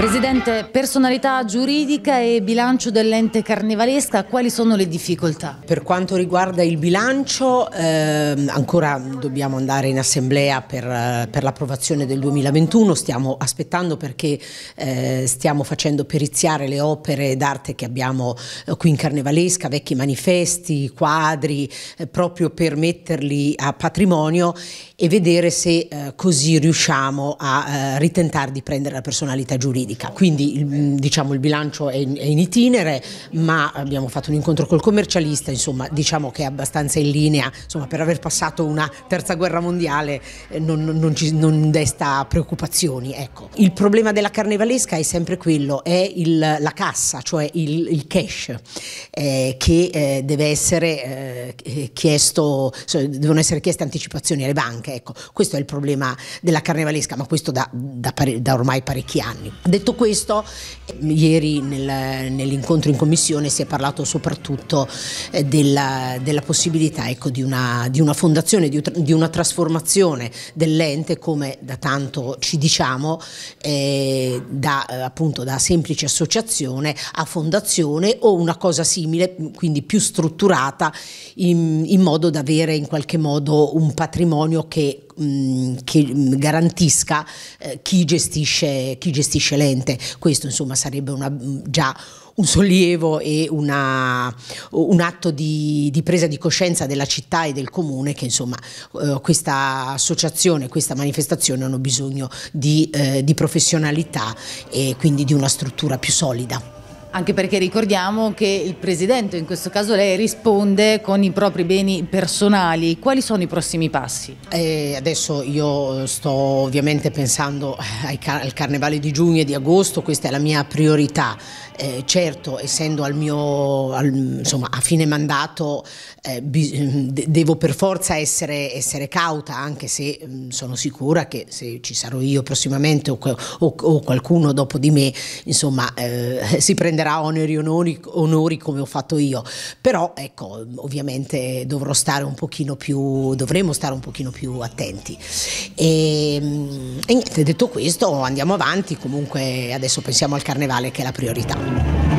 Presidente, personalità giuridica e bilancio dell'ente carnevalesca, quali sono le difficoltà? Per quanto riguarda il bilancio, eh, ancora dobbiamo andare in assemblea per, eh, per l'approvazione del 2021, stiamo aspettando perché eh, stiamo facendo periziare le opere d'arte che abbiamo eh, qui in carnevalesca, vecchi manifesti, quadri, eh, proprio per metterli a patrimonio e vedere se eh, così riusciamo a ritentare di prendere la personalità giuridica medica. Quindi mm, diciamo, il bilancio è in, itinere, ma abbiamo fatto un incontro col commercialista, insomma diciamo che è abbastanza in linea, insomma per aver passato una terza guerra mondiale eh, non, non, ci, non desta preoccupazioni. Ecco. Il problema della carnevalesca è sempre quello, è il, la cassa, cioè il, il cash eh, che eh, deve essere eh, eh chiesto, cioè, devono essere chieste anticipazioni alle banche. Ecco. Questo è il problema della carnevalesca, ma questo da, da, da ormai parecchi anni. Detto questo, ieri nel, nell'incontro in commissione si è parlato soprattutto eh, della, della, possibilità ecco, di, una, di, una, fondazione, di, di, una trasformazione dell'ente come da tanto ci diciamo eh, da, eh, appunto, da semplice associazione a fondazione o una cosa simile, quindi più strutturata in, in modo da avere in qualche modo un patrimonio che mm, che mm, garantisca eh, chi gestisce, chi gestisce le presente. Questo insomma sarebbe una, mm, già un sollievo e una, un atto di, di, presa di coscienza della città e del comune che insomma eh, questa associazione, questa manifestazione hanno bisogno di, eh, di professionalità e quindi di una struttura più solida anche perché ricordiamo che il Presidente, in questo caso lei, risponde con i propri beni personali. Quali sono i prossimi passi? Eh, adesso io sto ovviamente pensando car al carnevale di giugno e di agosto, questa è la mia priorità. Eh, certo, essendo al mio, al, insomma, a fine mandato, eh, de devo per forza essere, essere cauta, anche se mh, mm, sono sicura che se ci sarò io prossimamente o, o, o qualcuno dopo di me, insomma, eh, si prenderà prenderà oneri onori, onori come ho fatto io, però ecco, ovviamente dovrò stare un pochino più, dovremo stare un pochino più attenti. E, ehm, e niente, detto questo andiamo avanti, comunque adesso pensiamo al carnevale che è la priorità.